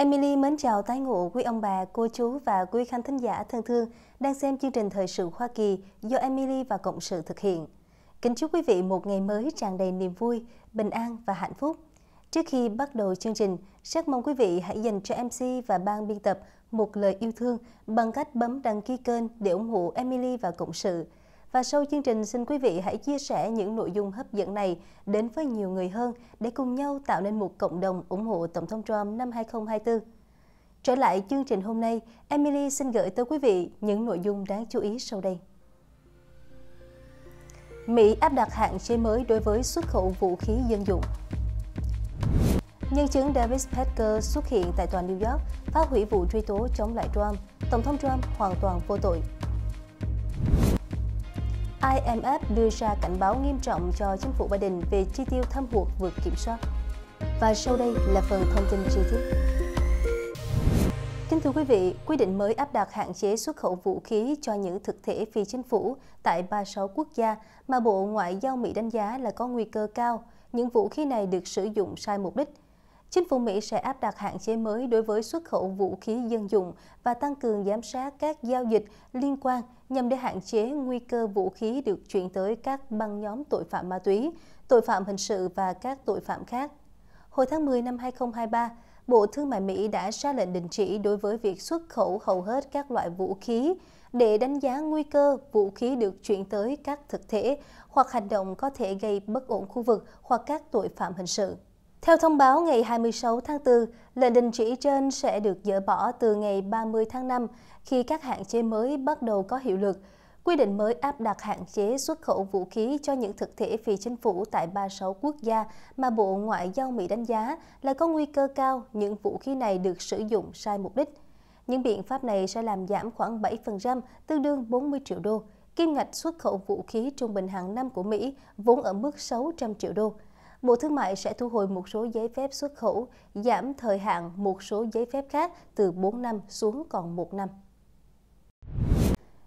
Emily mến chào tái ngộ quý ông bà, cô chú và quý khán thính giả thân thương đang xem chương trình Thời sự Hoa Kỳ do Emily và Cộng sự thực hiện. Kính chúc quý vị một ngày mới tràn đầy niềm vui, bình an và hạnh phúc. Trước khi bắt đầu chương trình, rất mong quý vị hãy dành cho MC và ban biên tập một lời yêu thương bằng cách bấm đăng ký kênh để ủng hộ Emily và Cộng sự – và sau chương trình xin quý vị hãy chia sẻ những nội dung hấp dẫn này đến với nhiều người hơn để cùng nhau tạo nên một cộng đồng ủng hộ Tổng thống Trump năm 2024. Trở lại chương trình hôm nay, Emily xin gửi tới quý vị những nội dung đáng chú ý sau đây. Mỹ áp đặt hạn chế mới đối với xuất khẩu vũ khí dân dụng. Nhân chứng Davis Petker xuất hiện tại tòa New York phá hủy vụ truy tố chống lại Trump. Tổng thống Trump hoàn toàn vô tội. IMF đưa ra cảnh báo nghiêm trọng cho chính phủ Biden về chi tiêu thâm hụt vượt kiểm soát. Và sau đây là phần thông tin chi tiết. Kính thưa quý vị, quy định mới áp đặt hạn chế xuất khẩu vũ khí cho những thực thể phi chính phủ tại 36 quốc gia mà Bộ Ngoại giao Mỹ đánh giá là có nguy cơ cao. Những vũ khí này được sử dụng sai mục đích, Chính phủ Mỹ sẽ áp đặt hạn chế mới đối với xuất khẩu vũ khí dân dụng và tăng cường giám sát các giao dịch liên quan nhằm để hạn chế nguy cơ vũ khí được chuyển tới các băng nhóm tội phạm ma túy, tội phạm hình sự và các tội phạm khác. Hồi tháng 10 năm 2023, Bộ Thương mại Mỹ đã ra lệnh đình chỉ đối với việc xuất khẩu hầu hết các loại vũ khí để đánh giá nguy cơ vũ khí được chuyển tới các thực thể hoặc hành động có thể gây bất ổn khu vực hoặc các tội phạm hình sự. Theo thông báo ngày 26 tháng 4, lệnh đình chỉ trên sẽ được dỡ bỏ từ ngày 30 tháng 5 khi các hạn chế mới bắt đầu có hiệu lực. Quy định mới áp đặt hạn chế xuất khẩu vũ khí cho những thực thể phi chính phủ tại 36 quốc gia mà Bộ Ngoại giao Mỹ đánh giá là có nguy cơ cao những vũ khí này được sử dụng sai mục đích. Những biện pháp này sẽ làm giảm khoảng 7%, tương đương 40 triệu đô, kim ngạch xuất khẩu vũ khí trung bình hàng năm của Mỹ vốn ở mức 600 triệu đô. Bộ Thương mại sẽ thu hồi một số giấy phép xuất khẩu, giảm thời hạn một số giấy phép khác từ 4 năm xuống còn 1 năm.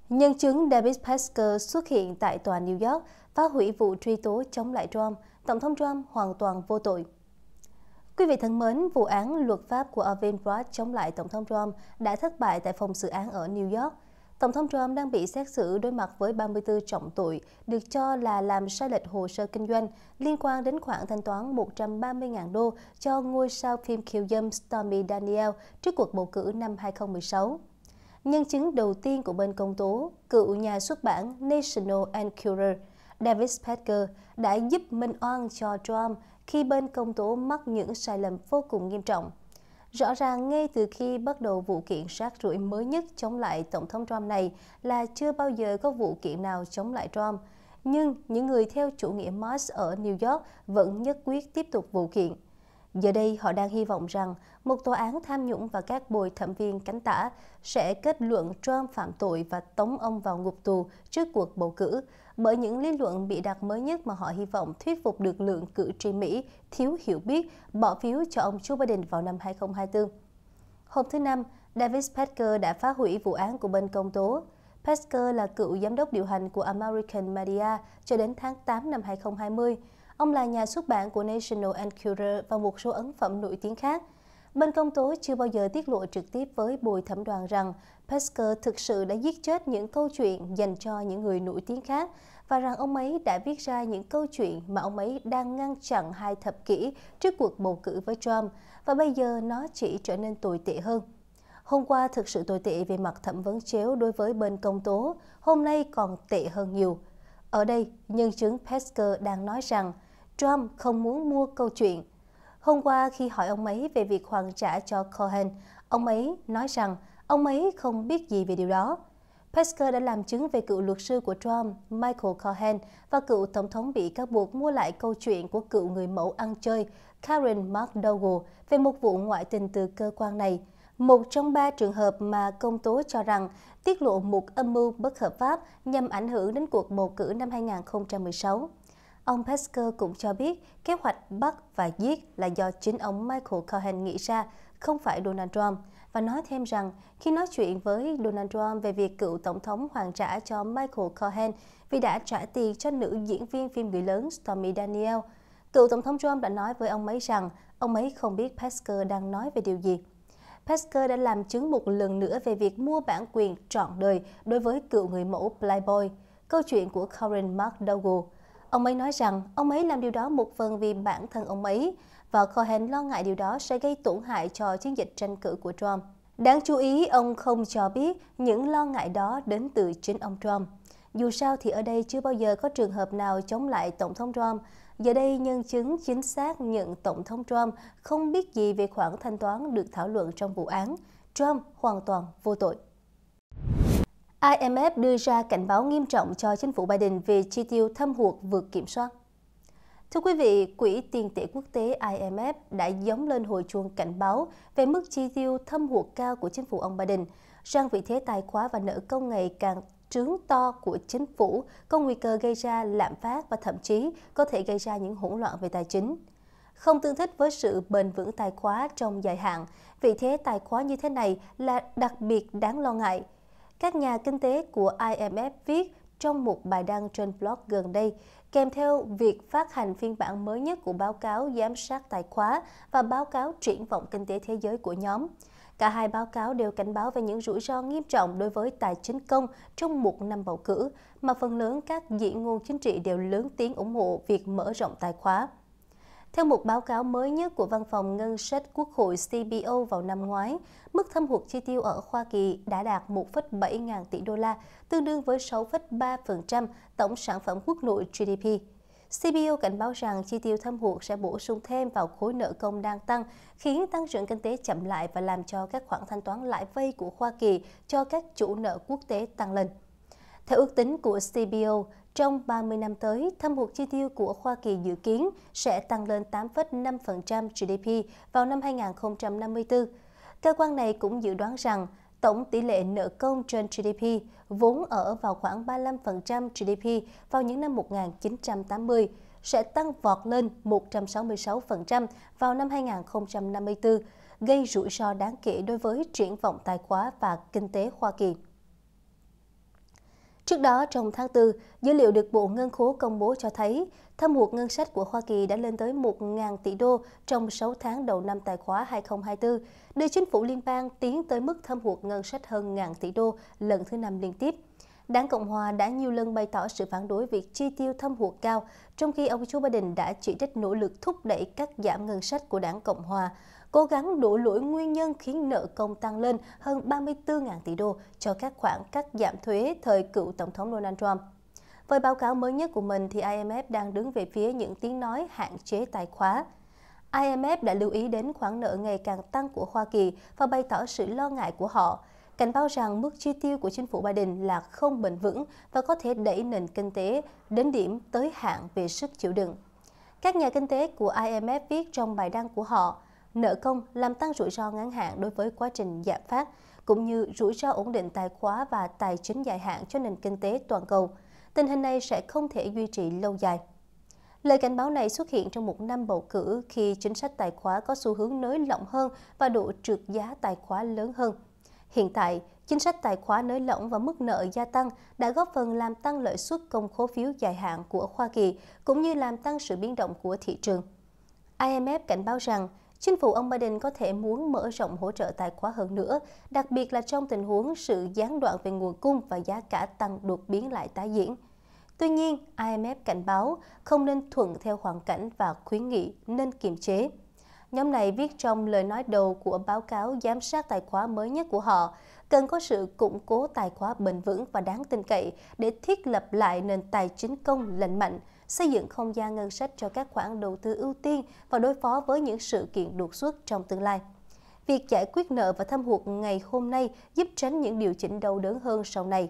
Nhân chứng David Pascal xuất hiện tại tòa New York, phá hủy vụ truy tố chống lại Trump. Tổng thống Trump hoàn toàn vô tội. Quý vị thân mến, vụ án luật pháp của Alvin Bragg chống lại Tổng thống Trump đã thất bại tại phòng xử án ở New York. Tổng thống Trump đang bị xét xử đối mặt với 34 trọng tội, được cho là làm sai lệch hồ sơ kinh doanh liên quan đến khoản thanh toán 130.000 đô cho ngôi sao phim khiêu dâm Stormy Daniel trước cuộc bầu cử năm 2016. Nhân chứng đầu tiên của bên công tố, cựu nhà xuất bản National Enquirer David Packer đã giúp minh oan cho Trump khi bên công tố mắc những sai lầm vô cùng nghiêm trọng – Rõ ràng ngay từ khi bắt đầu vụ kiện sát rủi mới nhất chống lại Tổng thống Trump này là chưa bao giờ có vụ kiện nào chống lại Trump. Nhưng những người theo chủ nghĩa Marx ở New York vẫn nhất quyết tiếp tục vụ kiện. Giờ đây họ đang hy vọng rằng một tòa án tham nhũng và các bồi thẩm viên cánh tả sẽ kết luận Trump phạm tội và tống ông vào ngục tù trước cuộc bầu cử, bởi những lý luận bị đặt mới nhất mà họ hy vọng thuyết phục được lượng cử tri Mỹ thiếu hiểu biết bỏ phiếu cho ông Joe Biden vào năm 2024. Hôm thứ Năm, Davis Petker đã phá hủy vụ án của bên công tố. Petker là cựu giám đốc điều hành của American Media cho đến tháng 8 năm 2020. Ông là nhà xuất bản của National Enquirer và một số ấn phẩm nổi tiếng khác – Bên công tố chưa bao giờ tiết lộ trực tiếp với bồi thẩm đoàn rằng Pesker thực sự đã giết chết những câu chuyện dành cho những người nổi tiếng khác và rằng ông ấy đã viết ra những câu chuyện mà ông ấy đang ngăn chặn hai thập kỷ trước cuộc bầu cử với Trump và bây giờ nó chỉ trở nên tồi tệ hơn. Hôm qua thực sự tồi tệ về mặt thẩm vấn chéo đối với bên công tố, hôm nay còn tệ hơn nhiều. Ở đây, nhân chứng Pesker đang nói rằng Trump không muốn mua câu chuyện Hôm qua khi hỏi ông ấy về việc hoàn trả cho Cohen, ông ấy nói rằng ông ấy không biết gì về điều đó. Pesker đã làm chứng về cựu luật sư của Trump, Michael Cohen, và cựu tổng thống bị cáo buộc mua lại câu chuyện của cựu người mẫu ăn chơi Karen McDougal về một vụ ngoại tình từ cơ quan này. Một trong ba trường hợp mà công tố cho rằng tiết lộ một âm mưu bất hợp pháp nhằm ảnh hưởng đến cuộc bầu cử năm 2016. Ông Pesker cũng cho biết kế hoạch bắt và giết là do chính ông Michael Cohen nghĩ ra, không phải Donald Trump, và nói thêm rằng khi nói chuyện với Donald Trump về việc cựu tổng thống hoàn trả cho Michael Cohen vì đã trả tiền cho nữ diễn viên phim người lớn Stormy Daniel, cựu tổng thống Trump đã nói với ông ấy rằng ông ấy không biết Pesker đang nói về điều gì. Pesker đã làm chứng một lần nữa về việc mua bản quyền trọn đời đối với cựu người mẫu Playboy, câu chuyện của Karen McDougall Ông ấy nói rằng ông ấy làm điều đó một phần vì bản thân ông ấy và Cohen lo ngại điều đó sẽ gây tổn hại cho chiến dịch tranh cử của Trump. Đáng chú ý, ông không cho biết những lo ngại đó đến từ chính ông Trump. Dù sao thì ở đây chưa bao giờ có trường hợp nào chống lại Tổng thống Trump. Giờ đây nhân chứng chính xác nhận Tổng thống Trump không biết gì về khoản thanh toán được thảo luận trong vụ án. Trump hoàn toàn vô tội. IMF đưa ra cảnh báo nghiêm trọng cho chính phủ Biden về chi tiêu thâm hụt vượt kiểm soát. Thưa quý vị, Quỹ tiền tệ quốc tế IMF đã gióng lên hồi chuông cảnh báo về mức chi tiêu thâm hụt cao của chính phủ ông Biden, rằng vị thế tài khóa và nợ công ngày càng trướng to của chính phủ có nguy cơ gây ra lạm phát và thậm chí có thể gây ra những hỗn loạn về tài chính. Không tương thích với sự bền vững tài khóa trong dài hạn, vị thế tài khóa như thế này là đặc biệt đáng lo ngại – các nhà kinh tế của IMF viết trong một bài đăng trên blog gần đây, kèm theo việc phát hành phiên bản mới nhất của báo cáo giám sát tài khóa và báo cáo triển vọng kinh tế thế giới của nhóm. Cả hai báo cáo đều cảnh báo về những rủi ro nghiêm trọng đối với tài chính công trong một năm bầu cử, mà phần lớn các diễn ngôn chính trị đều lớn tiếng ủng hộ việc mở rộng tài khoá. Theo một báo cáo mới nhất của Văn phòng Ngân sách Quốc hội CBO vào năm ngoái, mức thâm hụt chi tiêu ở Hoa Kỳ đã đạt 1,7 ngàn tỷ đô la, tương đương với 6,3% tổng sản phẩm quốc nội GDP. CBO cảnh báo rằng chi tiêu thâm hụt sẽ bổ sung thêm vào khối nợ công đang tăng, khiến tăng trưởng kinh tế chậm lại và làm cho các khoản thanh toán lãi vay của Hoa Kỳ cho các chủ nợ quốc tế tăng lên. Theo ước tính của CBO, trong 30 năm tới, thâm hụt chi tiêu của Hoa Kỳ dự kiến sẽ tăng lên 8,5% GDP vào năm 2054. Cơ quan này cũng dự đoán rằng tổng tỷ lệ nợ công trên GDP vốn ở vào khoảng 35% GDP vào những năm 1980 sẽ tăng vọt lên 166% vào năm 2054, gây rủi ro đáng kể đối với triển vọng tài khóa và kinh tế Hoa Kỳ. Trước đó, trong tháng 4, dữ liệu được Bộ Ngân khố công bố cho thấy thâm hụt ngân sách của Hoa Kỳ đã lên tới 1.000 tỷ đô trong 6 tháng đầu năm tài khóa 2024, đưa chính phủ liên bang tiến tới mức thâm hụt ngân sách hơn ngàn tỷ đô lần thứ năm liên tiếp. Đảng Cộng Hòa đã nhiều lần bày tỏ sự phản đối việc chi tiêu thâm hụt cao, trong khi ông Joe Biden đã chỉ trích nỗ lực thúc đẩy cắt giảm ngân sách của đảng Cộng Hòa, cố gắng đổ lỗi nguyên nhân khiến nợ công tăng lên hơn 34.000 tỷ đô cho các khoản cắt giảm thuế thời cựu Tổng thống Donald Trump. Với báo cáo mới nhất của mình thì IMF đang đứng về phía những tiếng nói hạn chế tài khóa. IMF đã lưu ý đến khoản nợ ngày càng tăng của Hoa Kỳ và bày tỏ sự lo ngại của họ, cảnh báo rằng mức chi tiêu của chính phủ Biden là không bền vững và có thể đẩy nền kinh tế đến điểm tới hạn về sức chịu đựng. Các nhà kinh tế của IMF viết trong bài đăng của họ, nợ công làm tăng rủi ro ngắn hạn đối với quá trình giảm phát, cũng như rủi ro ổn định tài khóa và tài chính dài hạn cho nền kinh tế toàn cầu. Tình hình này sẽ không thể duy trì lâu dài. Lời cảnh báo này xuất hiện trong một năm bầu cử khi chính sách tài khóa có xu hướng nới lỏng hơn và độ trượt giá tài khóa lớn hơn. Hiện tại, chính sách tài khóa nới lỏng và mức nợ gia tăng đã góp phần làm tăng lợi suất công khố phiếu dài hạn của Hoa Kỳ, cũng như làm tăng sự biến động của thị trường. IMF cảnh báo rằng Chính phủ ông Biden có thể muốn mở rộng hỗ trợ tài khoá hơn nữa, đặc biệt là trong tình huống sự gián đoạn về nguồn cung và giá cả tăng đột biến lại tái diễn. Tuy nhiên, IMF cảnh báo không nên thuận theo hoàn cảnh và khuyến nghị nên kiềm chế. Nhóm này viết trong lời nói đầu của báo cáo giám sát tài khoá mới nhất của họ, cần có sự củng cố tài khoá bền vững và đáng tin cậy để thiết lập lại nền tài chính công lành mạnh, xây dựng không gian ngân sách cho các khoản đầu tư ưu tiên và đối phó với những sự kiện đột xuất trong tương lai. Việc giải quyết nợ và thâm hụt ngày hôm nay giúp tránh những điều chỉnh đau đớn hơn sau này.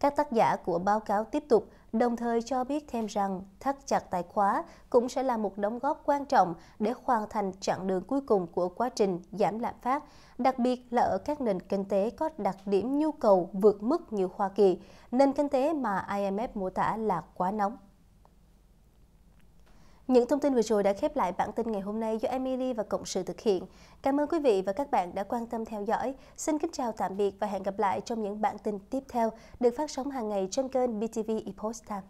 Các tác giả của báo cáo tiếp tục đồng thời cho biết thêm rằng thắt chặt tài khóa cũng sẽ là một đóng góp quan trọng để hoàn thành chặng đường cuối cùng của quá trình giảm lạm phát, đặc biệt là ở các nền kinh tế có đặc điểm nhu cầu vượt mức như Hoa Kỳ, nền kinh tế mà IMF mô tả là quá nóng. Những thông tin vừa rồi đã khép lại bản tin ngày hôm nay do Emily và Cộng sự thực hiện. Cảm ơn quý vị và các bạn đã quan tâm theo dõi. Xin kính chào tạm biệt và hẹn gặp lại trong những bản tin tiếp theo được phát sóng hàng ngày trên kênh BTV Epost Time.